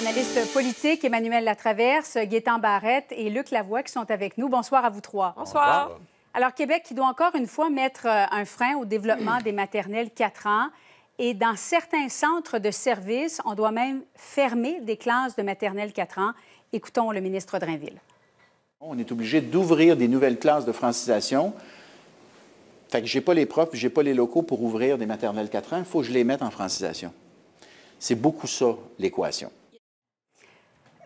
analystes politiques, Emmanuel Latraverse, Gaétan Barrette et Luc Lavoie qui sont avec nous. Bonsoir à vous trois. Bonsoir. Alors, Québec qui doit encore une fois mettre euh, un frein au développement des maternelles 4 ans. Et dans certains centres de services, on doit même fermer des classes de maternelles 4 ans. Écoutons le ministre Drainville. On est obligé d'ouvrir des nouvelles classes de francisation. Fait que j'ai pas les profs, j'ai pas les locaux pour ouvrir des maternelles 4 ans. Il faut que je les mette en francisation. C'est beaucoup ça, l'équation.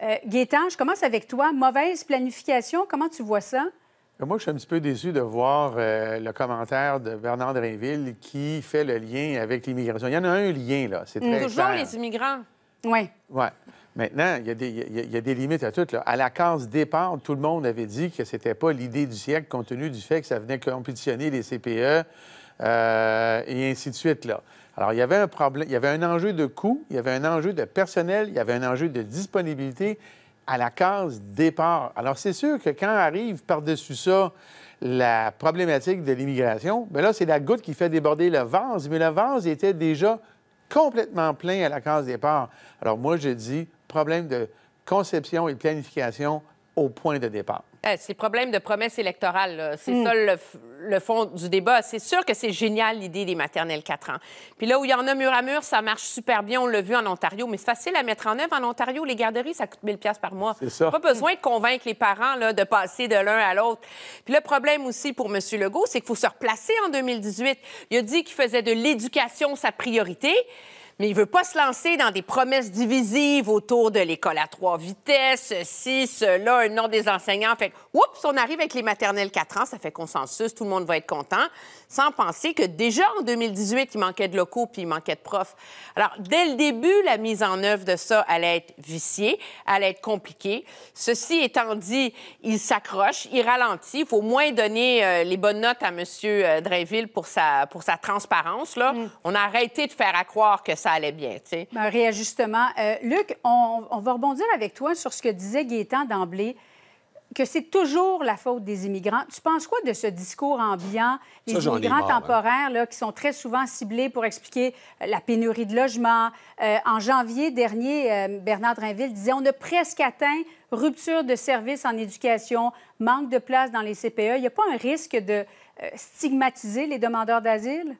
Euh, Gaétan, je commence avec toi. Mauvaise planification, comment tu vois ça? Euh, moi, je suis un petit peu déçu de voir euh, le commentaire de Bernard Drinville qui fait le lien avec l'immigration. Il y en a un lien, là. C'est très Toujours les immigrants. Oui. Oui. Maintenant, il y, a des, limites à tout. À la case départ, tout le monde avait dit que c'était pas l'idée du siècle, compte tenu du fait que ça venait compétitionner les CPE et ainsi de suite. Là. Alors, il y avait un problème, il y avait un enjeu de coût, il y avait un enjeu de personnel, il y avait un enjeu de disponibilité à la case départ. Alors, c'est sûr que quand arrive par-dessus ça la problématique de l'immigration, bien là, c'est la goutte qui fait déborder le vase, mais le vase était déjà complètement plein à la case départ. Alors, moi, je dis problème de conception et de planification au point de départ. Eh, ces problèmes problème de promesses électorales. C'est hmm. ça le, fond du débat. C'est sûr que c'est génial l'idée des maternelles 4 ans. Puis là où il y en a mur à mur, ça marche super bien. On l'a vu en Ontario, mais c'est facile à mettre en œuvre en Ontario. Les garderies, ça coûte 1000 pièces par mois. Pas besoin de convaincre les parents là, de passer de l'un à l'autre. Puis le problème aussi pour M. Legault, c'est qu'il faut se replacer en 2018. Il a dit qu'il faisait de l'éducation sa priorité mais il ne veut pas se lancer dans des promesses divisives autour de l'école à trois vitesses, si, cela, un nom des enseignants. Fait oups, on arrive avec les maternelles 4 ans, ça fait consensus, tout le monde va être content, sans penser que déjà en 2018, il manquait de locaux puis il manquait de profs. Alors, dès le début, la mise en œuvre de ça allait être viciée, allait être compliquée. Ceci étant dit, il s'accroche, il ralentit. Il faut moins donner euh, les bonnes notes à M. Euh, Drainville pour sa, pour sa transparence. Là. Mm. On a arrêté de faire à croire que ça allait bien. tu sais. Un ben, réajustement. Euh, Luc, on, va rebondir avec toi sur ce que disait Gaétan d'emblée que c'est toujours la faute des immigrants. Tu penses quoi de ce discours ambiant, les immigrants hein. temporaires là, qui sont très souvent ciblés pour expliquer euh, la pénurie de logements? Euh, en janvier dernier, Bernard Drinville disait on a presque atteint rupture de services en éducation, manque de places dans les CPE. Il n'y a pas un risque de stigmatiser les demandeurs d'asile?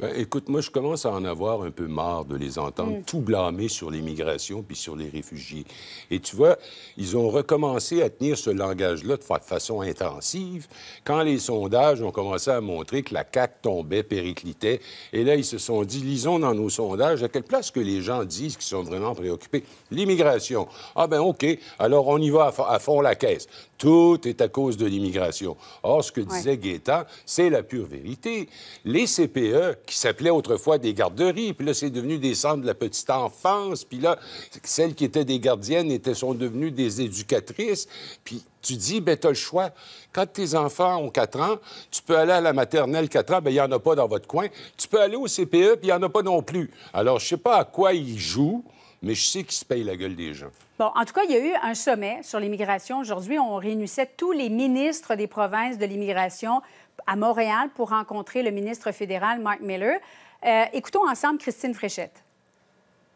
Ben, écoute, moi, je commence à en avoir un peu marre de les entendre mm. tout blâmer sur l'immigration puis sur les réfugiés. Et tu vois, ils ont recommencé à tenir ce langage-là de, façon intensive quand les sondages ont commencé à montrer que la CAQ tombait, périclitait. Et là, ils se sont dit, lisons dans nos sondages à quelle place que les gens disent qu'ils sont vraiment préoccupés. L'immigration. Ah ben OK, alors on y va à, fond la caisse. Tout est à cause de l'immigration. Or, ce que disait Guetta, c'est la pure vérité. Les CPE qui s'appelaient autrefois des garderies. Puis là, c'est devenu des centres de la petite enfance. Puis là, celles qui étaient des gardiennes étaient, sont devenues des éducatrices. Puis tu dis, ben, t'as le choix. Quand tes enfants ont 4 ans, tu peux aller à la maternelle 4 ans, ben, il n'y en a pas dans votre coin. Tu peux aller au CPE, puis il n'y en a pas non plus. Alors, je sais pas à quoi ils jouent, mais je sais qu'ils se payent la gueule des gens. Bon, en tout cas, il y a eu un sommet sur l'immigration. Aujourd'hui, on réunissait tous les ministres des provinces de l'immigration à Montréal pour rencontrer le ministre fédéral Mark Miller. Euh, écoutons ensemble Christine Fréchette.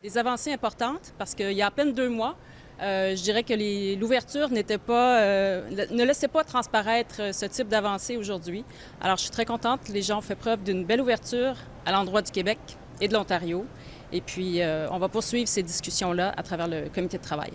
Des avancées importantes parce qu'il y a à peine deux mois, euh, je dirais que l'ouverture n'était pas, euh, ne laissait pas transparaître ce type d'avancée aujourd'hui. Alors, je suis très contente. Les gens ont fait preuve d'une belle ouverture à l'endroit du Québec et de l'Ontario. Et puis, on va poursuivre ces discussions-là à travers le comité de travail.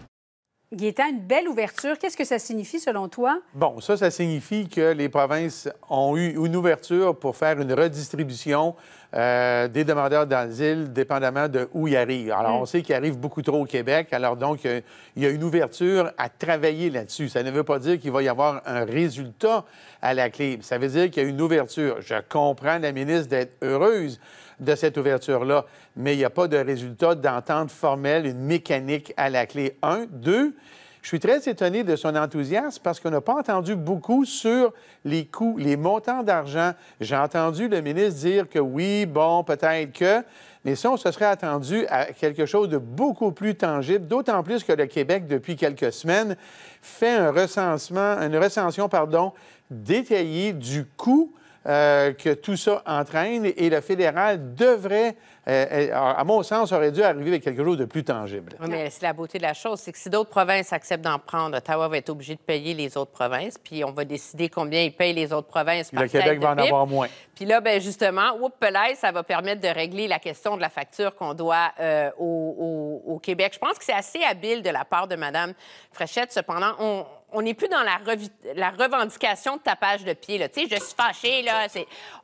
Guétan, une belle ouverture. Qu'est-ce que ça signifie selon toi? Bon, ça, ça signifie que les provinces ont eu une ouverture pour faire une redistribution euh, des demandeurs d'asile, dépendamment de où ils arrivent. Alors, mm. on sait qu'ils arrivent beaucoup trop au Québec. Alors, donc, euh, il y a une ouverture à travailler là-dessus. Ça ne veut pas dire qu'il va y avoir un résultat à la clé. Ça veut dire qu'il y a une ouverture. Je comprends la ministre d'être heureuse de cette ouverture-là. Mais il n'y a pas de résultat d'entente formelle, une mécanique à la clé. Un, deux, je suis très étonné de son enthousiasme parce qu'on n'a pas entendu beaucoup sur les coûts, les montants d'argent. J'ai entendu le ministre dire que oui, bon, peut-être que, mais ça, on se serait attendu à quelque chose de beaucoup plus tangible, d'autant plus que le Québec, depuis quelques semaines, fait un recensement, une recension, pardon, détaillée du coût euh, que tout ça entraîne et le fédéral devrait, euh, à mon sens, aurait dû arriver avec quelque chose de plus tangible. mais c'est la beauté de la chose, c'est que si d'autres provinces acceptent d'en prendre, Ottawa va être obligé de payer les autres provinces, puis on va décider combien ils payent les autres provinces. le Québec va en avoir moins. Puis là, ben justement, whoop, ça va permettre de régler la question de la facture qu'on doit euh, au, Québec. Je pense que c'est assez habile de la part de Mme Fréchette. Cependant, on, on n'est plus dans la, revendication de tapage de pied. Tu sais, je suis fâchée. Là.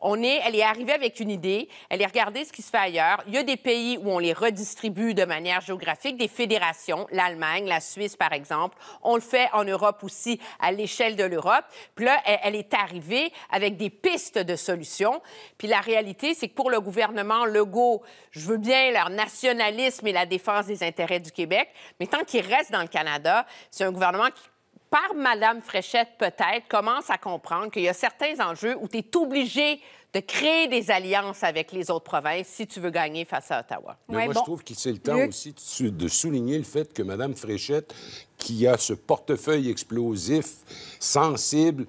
On est... Elle est arrivée avec une idée. Elle est regardée ce qui se fait ailleurs. Il y a des pays où on les redistribue de manière géographique, des fédérations, l'Allemagne, la Suisse, par exemple. On le fait en Europe aussi, à l'échelle de l'Europe. Puis là, elle est arrivée avec des pistes de solutions. Puis la réalité, c'est que pour le gouvernement Legault, je veux bien leur nationalisme et la défense des intérêts du Québec, mais tant qu'il reste dans le Canada, c'est un gouvernement qui par Madame Fréchette peut-être, commence à comprendre qu'il y a certains enjeux où tu es obligé de créer des alliances avec les autres provinces si tu veux gagner face à Ottawa. moi, je trouve que c'est le temps aussi de souligner le fait que Mme Fréchette, qui a ce portefeuille explosif, sensible,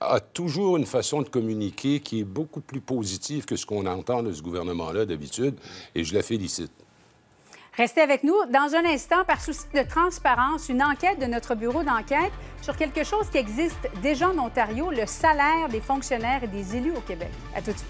a toujours une façon de communiquer qui est beaucoup plus positive que ce qu'on entend de ce gouvernement-là d'habitude, et je la félicite. Restez avec nous. Dans un instant, par souci de transparence, une enquête de notre bureau d'enquête sur quelque chose qui existe déjà en Ontario, le salaire des fonctionnaires et des élus au Québec. À tout de suite.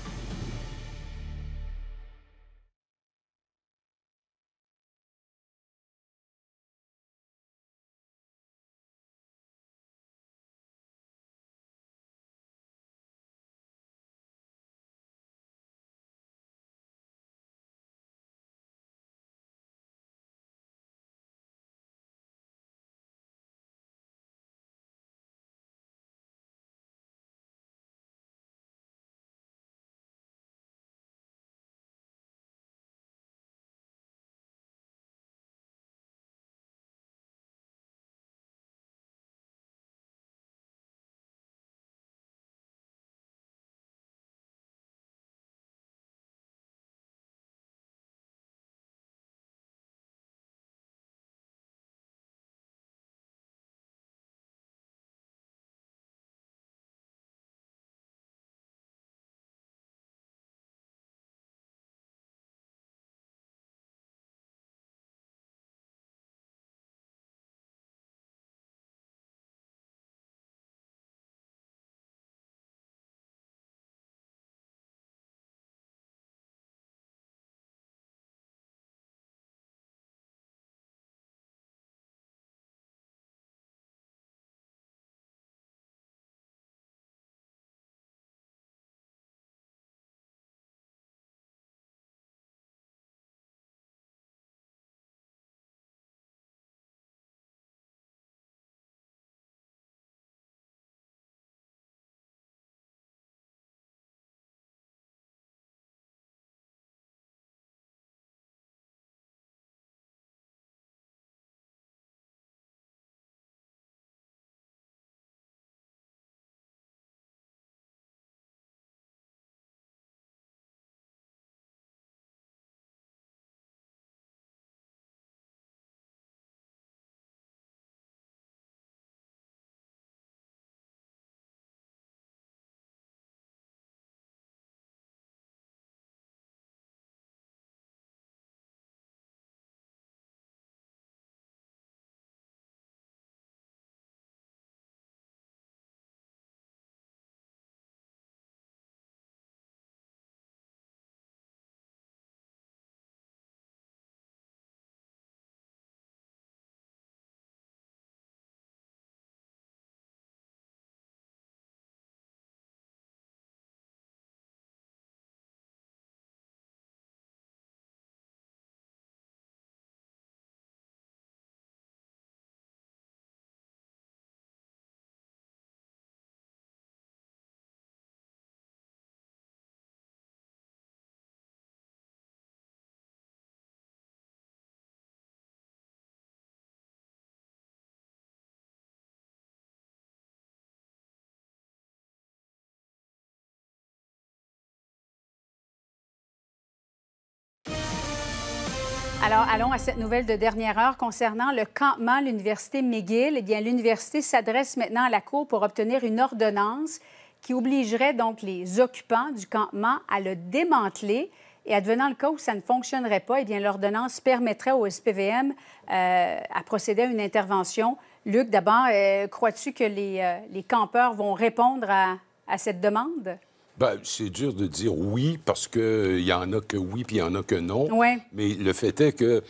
Alors, allons à cette nouvelle de dernière heure concernant le campement l'Université McGill. Eh bien, l'Université s'adresse maintenant à la Cour pour obtenir une ordonnance qui obligerait donc les occupants du campement à le démanteler. Et advenant le cas où ça ne fonctionnerait pas, eh bien, l'ordonnance permettrait au SPVM euh, à procéder à une intervention. Luc, d'abord, euh, crois-tu que euh, les, campeurs vont répondre à cette demande? Ben, c'est dur de dire oui parce qu'il euh, y en a que oui puis il y en a que non. Mais le fait est que...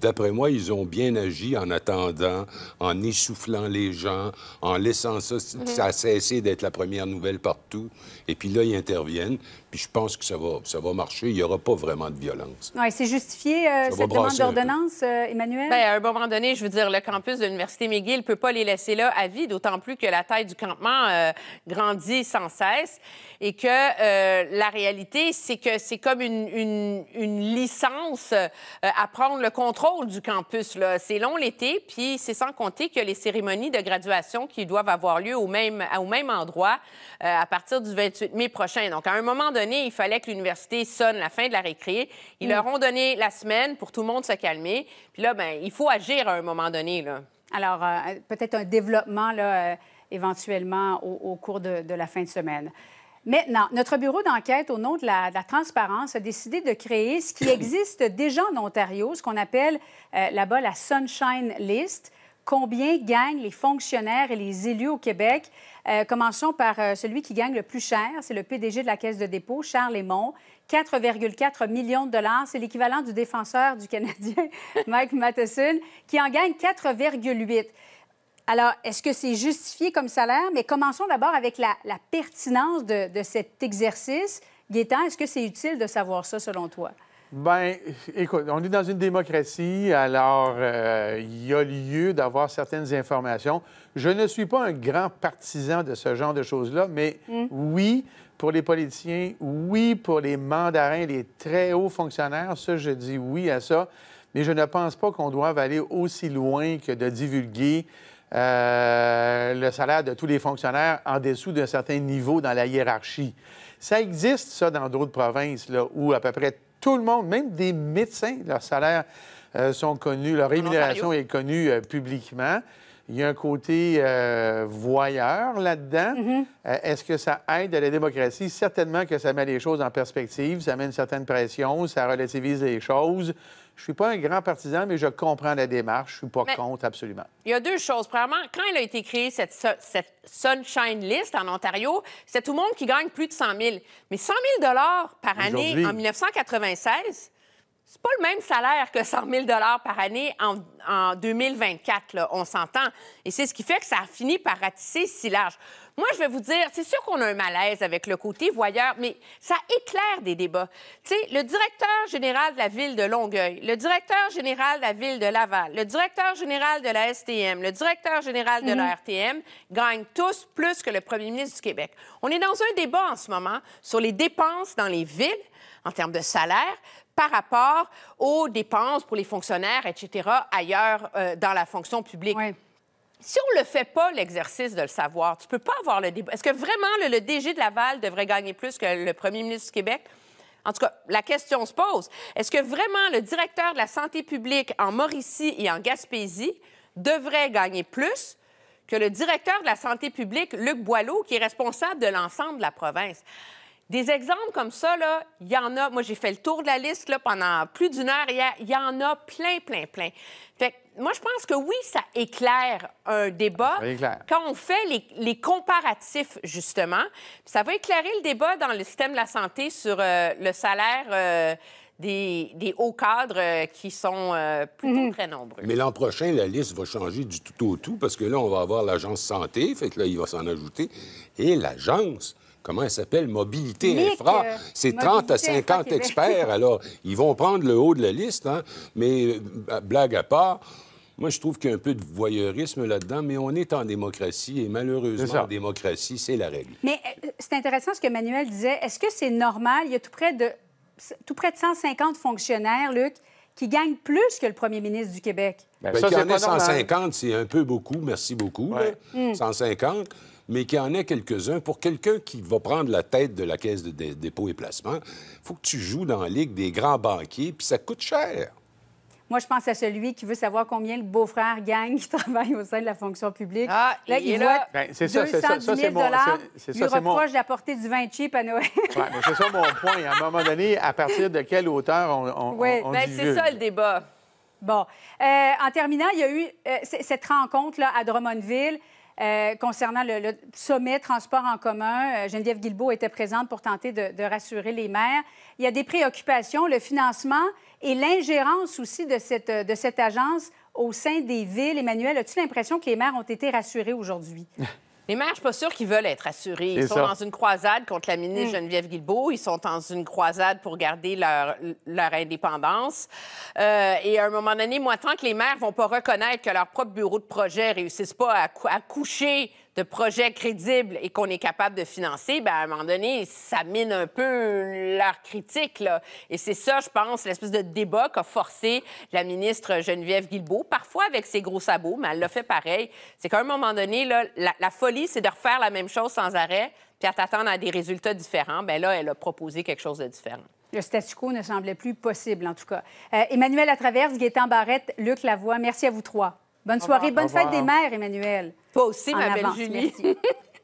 D'après moi, ils ont bien agi en attendant, en essoufflant les gens, en laissant mhm. ça, cesser d'être la première nouvelle partout. Et puis là, ils interviennent. Puis je pense que ça va, ça va marcher. Il n'y aura pas vraiment de violence. Oui, c'est justifié, euh, cette demande d'ordonnance, euh, Emmanuel? Bien, à un moment donné, je veux dire, le campus de l'Université McGill ne peut pas les laisser là à vie, d'autant plus que la taille du campement euh, grandit sans cesse et que la réalité, c'est que c'est comme une licence à prendre le contrôle du campus. C'est long l'été, puis c'est sans compter que les cérémonies de graduation qui doivent avoir lieu au même, au même endroit euh, à partir du 28 mai prochain. Donc, à un moment donné, il fallait que l'université sonne la fin de la récré. Ils mm. leur ont donné la semaine pour tout le monde se calmer. Puis là, ben, il faut agir à un moment donné. Alors, euh, peut-être un développement euh, éventuellement au, cours de, la fin de semaine. Maintenant, notre bureau d'enquête au nom de la, transparence a décidé de créer ce qui existe déjà en Ontario, ce qu'on appelle euh, là-bas la Sunshine List. Combien gagnent les fonctionnaires et les élus au Québec? Euh, commençons par euh, celui qui gagne le plus cher, c'est le PDG de la Caisse de dépôt, Charles Lemont. 4,4 millions de dollars. C'est l'équivalent du défenseur du Canadien, Mike Matheson, qui en gagne 4,8. Alors, est-ce que c'est justifié comme salaire? Mais commençons d'abord avec la, pertinence de, cet exercice. Gaétan, est-ce que c'est utile de savoir ça selon toi? Bien, écoute, on est dans une démocratie, alors euh, il y a lieu d'avoir certaines informations. Je ne suis pas un grand partisan de ce genre de choses-là, mais mm. oui, pour les politiciens, oui, pour les mandarins, les très hauts fonctionnaires, ça, je dis oui à ça, mais je ne pense pas qu'on doive aller aussi loin que de divulguer euh, le salaire de tous les fonctionnaires en dessous d'un certain niveau dans la hiérarchie. Ça existe, ça, dans d'autres provinces, où à peu près tout le monde, même des médecins, leur salaire euh, sont connus, leur rémunération est connue euh, publiquement. Il y a un côté voyeur là-dedans. Mm-hmm. Est-ce que ça aide à la démocratie? Certainement que ça met les choses en perspective, ça met une certaine pression, ça relativise les choses. Je ne suis pas un grand partisan, mais je comprends la démarche. Je ne suis pas contre, absolument. Il y a deux choses. Premièrement, quand il a été créé cette, Sunshine List en Ontario, c'est tout le monde qui gagne plus de 100 000. Mais 100 000 par année en 1996, c'est pas le même salaire que 100 000 par année en, 2024, on s'entend. Et c'est ce qui fait que ça a fini par ratisser si large. Moi, je vais vous dire, c'est sûr qu'on a un malaise avec le côté voyeur, mais ça éclaire des débats. Tu sais, le directeur général de la ville de Longueuil, le directeur général de la ville de Laval, le directeur général de la STM, le directeur général de la RTM mhm. gagnent tous plus que le premier ministre du Québec. On est dans un débat en ce moment sur les dépenses dans les villes en termes de salaire par rapport aux dépenses pour les fonctionnaires, etc., ailleurs euh, dans la fonction publique si on ne le fait pas, l'exercice de le savoir, tu ne peux pas avoir le débat. Est-ce que vraiment le, DG de Laval devrait gagner plus que le premier ministre du Québec? En tout cas, la question se pose. Est-ce que vraiment le directeur de la santé publique en Mauricie et en Gaspésie devrait gagner plus que le directeur de la santé publique, Luc Boileau, qui est responsable de l'ensemble de la province? Des exemples comme ça, là, il y en a. Moi, j'ai fait le tour de la liste là, pendant plus d'une heure Il y en a plein, plein, plein. Fait moi, je pense que oui, ça éclaire un débat. Quand on fait les, comparatifs, justement, ça va éclairer le débat dans le système de la santé sur euh, le salaire. Euh, des, hauts cadres euh, qui sont plutôt mhm. très nombreux. Mais l'an prochain, la liste va changer du tout au tout parce que là, on va avoir l'agence santé, fait que là, il va s'en ajouter. Et l'agence comment elle s'appelle, Mobilité Infra. Euh, c'est 30 à 50 experts. Alors, ils vont prendre le haut de la liste, hein. mais euh, blague à part, moi, je trouve qu'il y a un peu de voyeurisme là-dedans, mais on est en démocratie et malheureusement, en démocratie, c'est la règle. Mais euh, c'est intéressant ce que Manuel disait. Est-ce que c'est normal? Il y a tout près de, tout près de 150 fonctionnaires, Luc, qui gagnent plus que le premier ministre du Québec. Ben, ben, ça, y en 150, c'est un peu beaucoup, merci beaucoup. 150 mais qu'il y en ait quelques-uns. Pour quelqu'un qui va prendre la tête de la Caisse de dépôts dépôt et placement, il faut que tu joues dans la ligue des grands banquiers, puis ça coûte cher. Moi, je pense à celui qui veut savoir combien le beau-frère gagne qui travaille au sein de la fonction publique. Ah, là, il, il là. 000 ben, lui reproche d'apporter du vin cheap à Noël. c'est ça mon point. À un moment donné, à partir de quelle hauteur on, on, oui. Ben, c'est ça le débat. Bon. Euh, en terminant, il y a eu euh, cette rencontre à Drummondville. Euh, concernant le, sommet transport en commun, euh, Geneviève Guilbeault était présente pour tenter de, rassurer les maires. Il y a des préoccupations, le financement et l'ingérence aussi de cette, de cette agence au sein des villes. Emmanuel, as-tu l'impression que les maires ont été rassurés aujourd'hui? Les maires, je suis pas sûre qu'ils veulent être assurés. Ils sont dans une croisade contre la ministre mm. Geneviève Guilbeault. Ils sont dans une croisade pour garder leur, leur indépendance. Euh, et à un moment donné, moi, tant que les maires vont pas reconnaître que leur propre bureau de projet réussissent pas à, à coucher de projets crédibles et qu'on est capable de financer, bien, à un moment donné, ça mine un peu leur critique. Là. Et c'est ça, je pense, l'espèce de débat qu'a forcé la ministre Geneviève Guilbeault, parfois avec ses gros sabots, mais elle l'a fait pareil. C'est qu'à un moment donné, là, la, folie, c'est de refaire la même chose sans arrêt, puis à t'attendre à des résultats différents. Bien là, elle a proposé quelque chose de différent. Le statu quo ne semblait plus possible, en tout cas. Euh, Emmanuel Latraverse, Gaétan Barrette, Luc Lavoie, merci à vous trois. Bonne soirée, bonne fête des mères, Emmanuel. Toi aussi, ma belle Julie. Merci.